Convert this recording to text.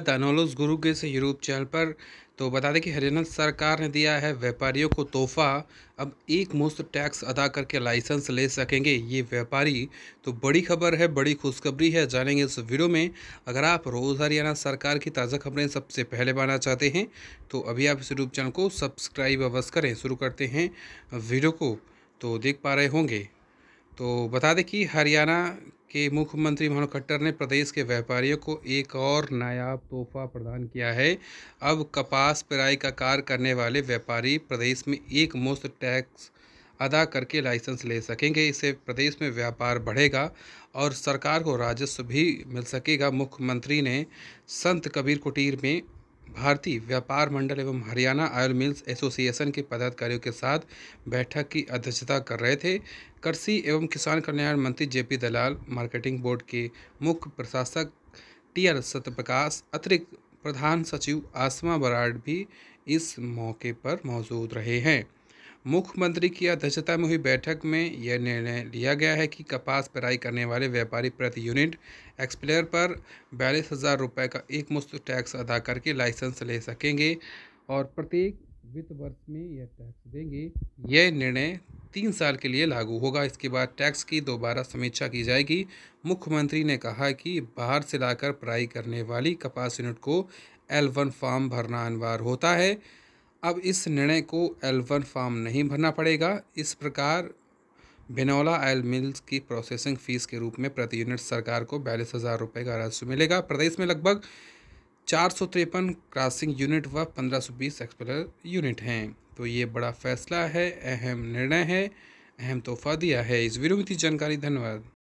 दानोलोस गुरु के से यूरोप चैनल पर तो बता दें कि हरियाणा सरकार ने दिया है व्यापारियों को तोहफा अब एक मुफ्त टैक्स अदा करके लाइसेंस ले सकेंगे ये व्यापारी तो बड़ी खबर है बड़ी खुशखबरी है जानेंगे इस वीडियो में अगर आप रोज़ हरियाणा सरकार की ताज़ा खबरें सबसे पहले पाना चाहते हैं तो अभी आप इस यूट्यूब चैनल को सब्सक्राइब अवश्य करें शुरू करते हैं वीडियो को तो देख पा रहे होंगे तो बता दें कि हरियाणा कि मुख्यमंत्री मनोहर खट्टर ने प्रदेश के व्यापारियों को एक और नायाब तोहफा प्रदान किया है अब कपास पिराई का कार्य करने वाले व्यापारी प्रदेश में एक मुफ्त टैक्स अदा करके लाइसेंस ले सकेंगे इससे प्रदेश में व्यापार बढ़ेगा और सरकार को राजस्व भी मिल सकेगा मुख्यमंत्री ने संत कबीर कुटीर में भारतीय व्यापार मंडल एवं हरियाणा ऑयल मिल्स एसोसिएशन के पदाधिकारियों के साथ बैठक की अध्यक्षता कर रहे थे कृषि एवं किसान कल्याण मंत्री जेपी दलाल मार्केटिंग बोर्ड के मुख्य प्रशासक टी आर सत्यप्रकाश अतिरिक्त प्रधान सचिव आसमा बराड भी इस मौके पर मौजूद रहे हैं मुख्यमंत्री की अध्यक्षता में हुई बैठक में यह निर्णय लिया गया है कि कपास पेराई करने वाले व्यापारी प्रति यूनिट एक्सप्लेयर पर बयालीस हज़ार रुपये का एक टैक्स अदा करके लाइसेंस ले सकेंगे और प्रत्येक वित्त वर्ष में यह टैक्स देंगे यह निर्णय तीन साल के लिए लागू होगा इसके बाद टैक्स की दोबारा समीक्षा की जाएगी मुख्यमंत्री ने कहा कि बाहर से लाकर पढ़ाई करने वाली कपास यूनिट को एल वन फॉर्म भरना अनिवार्य होता है अब इस निर्णय को एल वन फॉर्म नहीं भरना पड़ेगा इस प्रकार बिनौला आयल मिल्स की प्रोसेसिंग फ़ीस के रूप में प्रति यूनिट सरकार को बयालीस हज़ार रुपये का राजस्व मिलेगा प्रदेश में लगभग चार सौ तिरपन क्रॉसिंग यूनिट व पंद्रह सौ बीस एक्सपेलर यूनिट हैं तो ये बड़ा फैसला है अहम निर्णय है अहम तोहफा दिया है इस वीडियो में थी जानकारी धन्यवाद